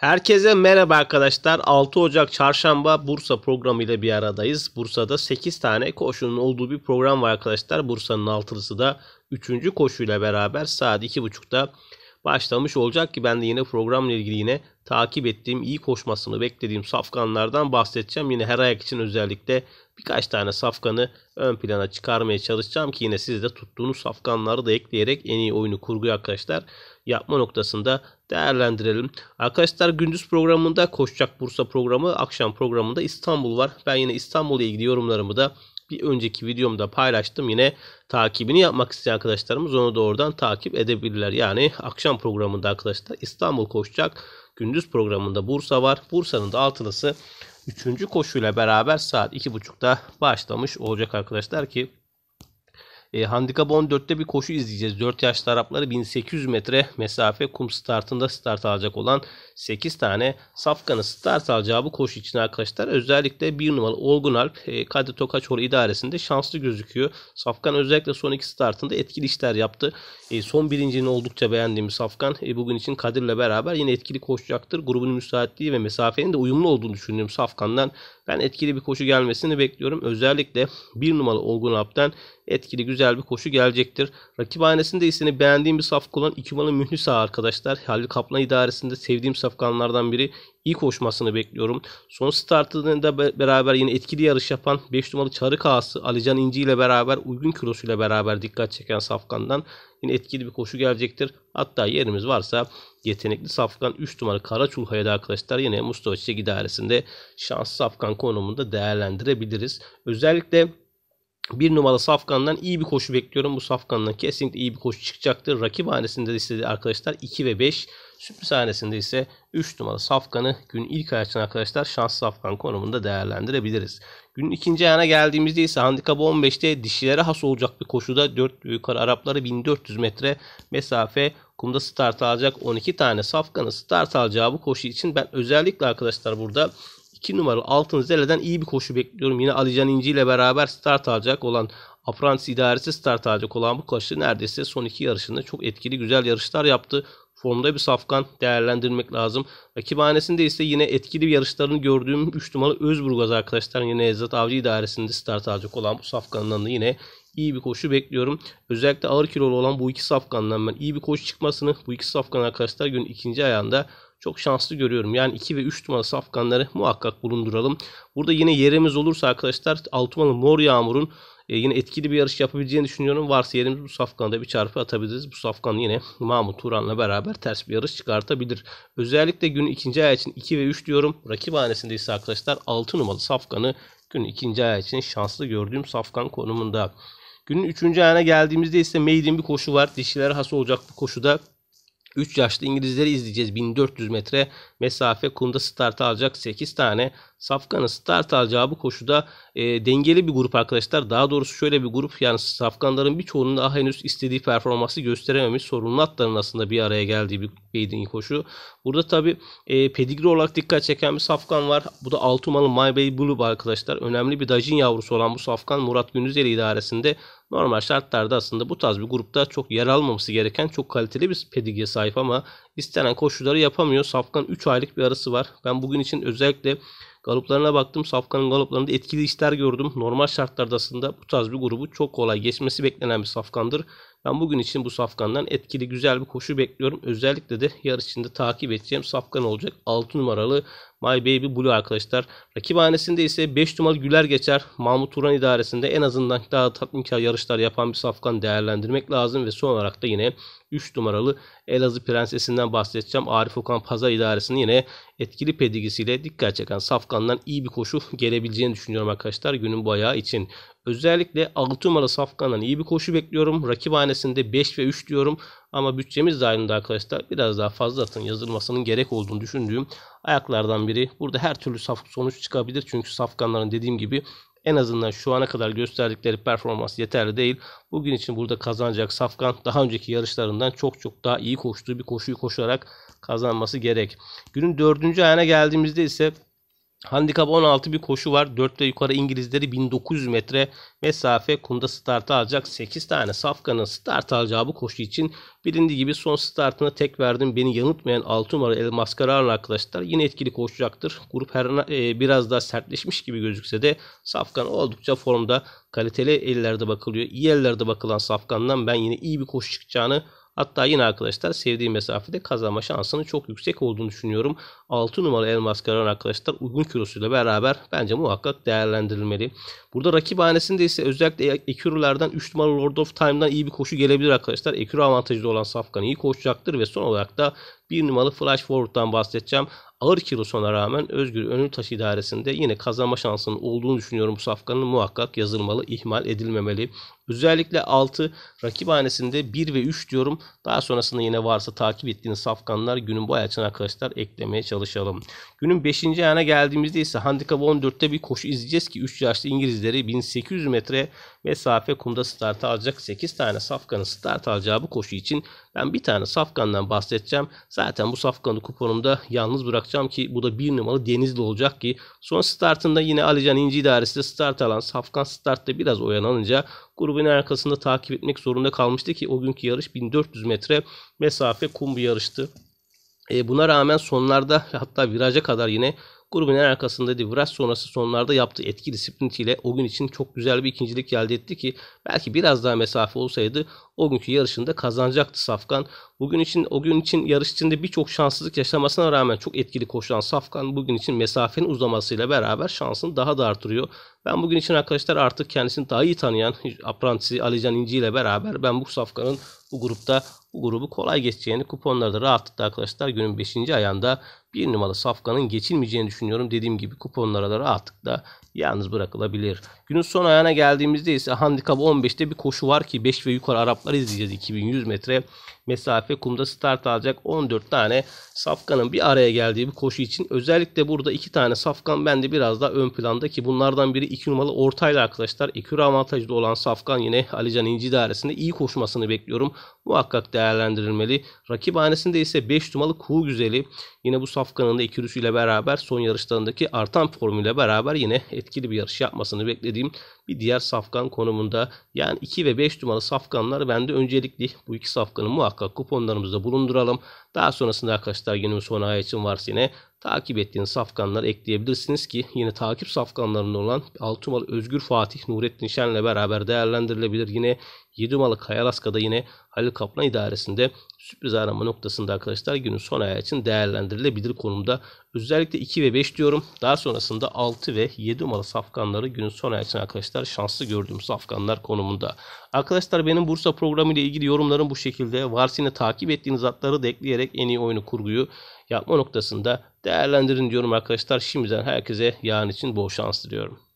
Herkese merhaba arkadaşlar. 6 Ocak Çarşamba Bursa programı ile bir aradayız. Bursa'da 8 tane koşunun olduğu bir program var arkadaşlar. Bursa'nın altılısı da 3. koşuyla beraber saat 2.30'da başlamış olacak ki ben de yine programla ilgili yine takip ettiğim, iyi koşmasını beklediğim safkanlardan bahsedeceğim. Yine her ayak için özellikle birkaç tane safkanı ön plana çıkarmaya çalışacağım ki yine siz de tuttuğunuz safkanları da ekleyerek en iyi oyunu kurgu arkadaşlar yapma noktasında değerlendirelim. Arkadaşlar gündüz programında Koşacak Bursa programı, akşam programında İstanbul var. Ben yine İstanbul'la ilgili yorumlarımı da bir önceki videomda paylaştım. Yine takibini yapmak isteyen arkadaşlarımız onu doğrudan takip edebilirler. Yani akşam programında arkadaşlar İstanbul koşacak. Gündüz programında Bursa var. Bursa'nın da altılısı 3. koşuyla beraber saat 2.30'da başlamış olacak arkadaşlar ki e, handikap 14'te bir koşu izleyeceğiz. 4 yaşlı Arapları 1800 metre mesafe kum startında start alacak olan 8 tane Safkan'ın start alacağı bu koşu için arkadaşlar özellikle 1 numaralı Olgun Alp e, Kadir Tokaçoğlu idaresinde şanslı gözüküyor. Safkan özellikle son iki startında etkili işler yaptı. E, son birincini oldukça beğendiğim Safkan e, bugün için Kadir'le beraber yine etkili koşacaktır. Grubun müsaitliği ve mesafenin de uyumlu olduğunu düşünüyorum Safkan'dan. Ben etkili bir koşu gelmesini bekliyorum. Özellikle 1 numaralı Olgun Alp'ten etkili güzel güzel bir koşu gelecektir. Rakip Rakiphanesinde ise beğendiğim bir safka olan 2 numaralı Mühnisa arkadaşlar. Halil Kaplan idaresinde sevdiğim safkanlardan biri iyi koşmasını bekliyorum. Son startında beraber yine etkili yarış yapan 5 numaralı Çarık Ağası Alican İnci ile beraber uygun kilosuyla beraber dikkat çeken Safkan'dan yine etkili bir koşu gelecektir. Hatta yerimiz varsa yetenekli Safkan 3 numaralı Karaçulha'ya da arkadaşlar yine Mustafa Çiçek idaresinde şanslı Safkan konumunda değerlendirebiliriz. Özellikle bir numaralı Safkan'dan iyi bir koşu bekliyorum. Bu Safkan'dan kesinlikle iyi bir koşu çıkacaktır. Rakip hanesinde istediği arkadaşlar 2 ve 5. Sürpriz hanesinde ise 3 numaralı Safkan'ı gün ilk ayarçın arkadaşlar şans Safkan konumunda değerlendirebiliriz. Günün ikinci ayağına geldiğimizde ise handikapı 15'te dişilere has olacak bir koşuda 4 yukarı Arapları 1400 metre mesafe kumda start alacak. 12 tane safkanı start alacağı bu koşu için ben özellikle arkadaşlar burada 2 numaralı Altın Zele'den iyi bir koşu bekliyorum. Yine Alican İnci ile beraber start alacak olan Aprans idaresi start alacak olan bu koşu neredeyse son iki yarışında çok etkili güzel yarışlar yaptı. Formda bir safkan değerlendirmek lazım. Rakibhanesinde ise yine etkili bir yarışlarını gördüğüm 3 numaralı Özburgaz arkadaşlar yine Ezzat Avcı idaresinde start alacak olan bu safkandan da yine iyi bir koşu bekliyorum. Özellikle ağır kilolu olan bu iki safkandan ben iyi bir koşu çıkmasını bu iki safkan arkadaşlar gün ikinci ayağında çok şanslı görüyorum. Yani 2 ve 3 numaralı safkanları muhakkak bulunduralım. Burada yine yerimiz olursa arkadaşlar 6 numaralı Mor Yağmur'un e, yine etkili bir yarış yapabileceğini düşünüyorum. Varsa yerimiz bu safkanda bir çarpı atabiliriz. Bu safkan yine Mahmut Turan'la beraber ters bir yarış çıkartabilir. Özellikle günün ikinci ayağı için 2 ve 3 diyorum. Rakip hanesinde ise arkadaşlar 6 numaralı safkanı günün ikinci ayağı için şanslı gördüğüm safkan konumunda. Günün üçüncü ayağına geldiğimizde ise Maiden bir koşu var. Dişilere has olacak bu koşuda. 3 yaşlı İngilizleri izleyeceğiz 1400 metre mesafe Kunda start alacak 8 tane. Safkan'ın start alacağı bu koşuda e, dengeli bir grup arkadaşlar. Daha doğrusu şöyle bir grup yani Safkanların birçoğunun daha henüz istediği performansı gösterememiş sorunlu atların aslında bir araya geldiği bir Beydin koşu. Burada tabi e, pedigri olarak dikkat çeken bir Safkan var. Bu da 6 numaralı My Bay Blue arkadaşlar. Önemli bir dajin yavrusu olan bu Safkan Murat Gündüzeli idaresinde normal şartlarda aslında bu tarz bir grupta çok yer almaması gereken çok kaliteli bir pedigre sahip ama istenen koşuları yapamıyor. Safkan 3 aylık bir arası var. Ben bugün için özellikle galoplarına baktım. Safkan'ın galoplarında etkili işler gördüm. Normal şartlarda aslında bu tarz bir grubu çok kolay geçmesi beklenen bir safkandır. Ben bugün için bu safkandan etkili güzel bir koşu bekliyorum. Özellikle de yarış içinde takip edeceğim safkan olacak. 6 numaralı My Baby Blue arkadaşlar. Rakiphanesinde ise 5 numaralı Güler Geçer. Mahmut Turan idaresinde en azından daha tatminkar yarışlar yapan bir safkan değerlendirmek lazım. Ve son olarak da yine 3 numaralı Elazığ Prensesi'nden bahsedeceğim. Arif Okan Pazar idaresini yine etkili pedigisiyle dikkat çeken safkandan iyi bir koşu gelebileceğini düşünüyorum arkadaşlar günün bayağı için. Özellikle 6 numaralı safkandan iyi bir koşu bekliyorum. Rakip hanesinde 5 ve 3 diyorum. Ama bütçemiz dahilinde arkadaşlar biraz daha fazla atın yazılmasının gerek olduğunu düşündüğüm ayaklardan biri. Burada her türlü saf sonuç çıkabilir. Çünkü safkanların dediğim gibi en azından şu ana kadar gösterdikleri performans yeterli değil. Bugün için burada kazanacak Safkan daha önceki yarışlarından çok çok daha iyi koştuğu bir koşuyu koşarak kazanması gerek. Günün dördüncü ayağına geldiğimizde ise Handikap 16 bir koşu var. 4 ve yukarı İngilizleri 1900 metre mesafe kunda start alacak. 8 tane safkanın start alacağı bu koşu için bilindiği gibi son startına tek verdim. Beni yanıltmayan 6 numara El Mascarano arkadaşlar yine etkili koşacaktır. Grup her e, biraz daha sertleşmiş gibi gözükse de safkan oldukça formda. Kaliteli ellerde bakılıyor. İyi ellerde bakılan safkandan ben yine iyi bir koşu çıkacağını Hatta yine arkadaşlar sevdiği mesafede kazanma şansının çok yüksek olduğunu düşünüyorum. 6 numaralı Elmas Karan arkadaşlar uygun kilosuyla beraber bence muhakkak değerlendirilmeli. Burada rakip hanesinde ise özellikle Ekürülerden 3 numaralı Lord of Time'dan iyi bir koşu gelebilir arkadaşlar. Ekürü avantajlı olan Safkan iyi koşacaktır ve son olarak da 1 numaralı Flash Forward'dan bahsedeceğim. Ağır kilosuna rağmen Özgür Önül taşı idaresinde yine kazanma şansının olduğunu düşünüyorum bu safkanın muhakkak yazılmalı, ihmal edilmemeli. Özellikle 6 rakip hanesinde 1 ve 3 diyorum. Daha sonrasında yine varsa takip ettiğiniz safkanlar günün bu ayetini arkadaşlar eklemeye çalışalım. Günün 5. ayağına geldiğimizde ise handikap 14'te bir koşu izleyeceğiz ki 3 yaşlı İngilizleri 1800 metre mesafe kumda start alacak. 8 tane safkanın start alacağı bu koşu için ben bir tane safkandan bahsedeceğim. Zaten bu safkanı kuponumda yalnız bırakacağım ki bu da 1 numaralı Denizli olacak ki son startında yine Alican İnci İdaresi'de start alan safkan startta biraz oyalanınca grubu darbenin arkasında takip etmek zorunda kalmıştı ki o günkü yarış 1400 metre mesafe kum bir yarıştı. E, buna rağmen sonlarda hatta viraja kadar yine Grubun en arkasında Divraç sonrası sonlarda yaptığı etki sprintiyle o gün için çok güzel bir ikincilik elde etti ki belki biraz daha mesafe olsaydı o günkü yarışında kazanacaktı Safkan. Bugün için o gün için yarış içinde birçok şanssızlık yaşamasına rağmen çok etkili koşan Safkan bugün için mesafenin uzamasıyla beraber şansını daha da artırıyor. Ben bugün için arkadaşlar artık kendisini daha iyi tanıyan aprantisi Alican İnci ile beraber ben bu Safkan'ın bu grupta bu grubu kolay geçeceğini kuponlarda rahatlıkla arkadaşlar günün 5. ayağında bir numaralı safkanın geçilmeyeceğini düşünüyorum. Dediğim gibi kuponlara da rahatlıkla yalnız bırakılabilir. Günün son ayağına geldiğimizde ise handikap 15'te bir koşu var ki 5 ve yukarı Araplar izleyeceğiz 2100 metre mesafe kumda start alacak 14 tane safkanın bir araya geldiği bir koşu için özellikle burada 2 tane safkan bende biraz daha ön planda ki bunlardan biri 2 numaralı ortayla arkadaşlar. Ekür avantajlı olan safkan yine Alican İnci dairesinde iyi koşmasını bekliyorum. Muhakkak değerlendirilmeli. Rakip hanesinde ise 5 numaralı Kuğu Güzeli yine bu safkanın da ile beraber son yarışlarındaki artan formüyle beraber yine etkili bir yarış yapmasını beklediğim bir diğer safkan konumunda. Yani 2 ve 5 numaralı safkanlar bende öncelikli. Bu iki safkanı muhakkak kuponlarımızda bulunduralım. Daha sonrasında arkadaşlar günümüz sona için varsa yine Takip ettiğiniz safkanlar ekleyebilirsiniz ki yine takip safkanlarında olan 6 numaralı Özgür Fatih Nurettin Şen'le beraber değerlendirilebilir. Yine 7 numaralı Kayalaska'da yine Halil Kaplan idaresinde sürpriz arama noktasında arkadaşlar günün son ayağı için değerlendirilebilir konumda. Özellikle 2 ve 5 diyorum. Daha sonrasında 6 ve 7 numaralı safkanları günün son ayağı için arkadaşlar şanslı gördüğüm safkanlar konumunda. Arkadaşlar benim Bursa programı ile ilgili yorumlarım bu şekilde. Varsin'i takip ettiğiniz atları da ekleyerek en iyi oyunu kurguyu yapma noktasında değerlendirin diyorum arkadaşlar. Şimdiden herkese yarın için bol şans diliyorum.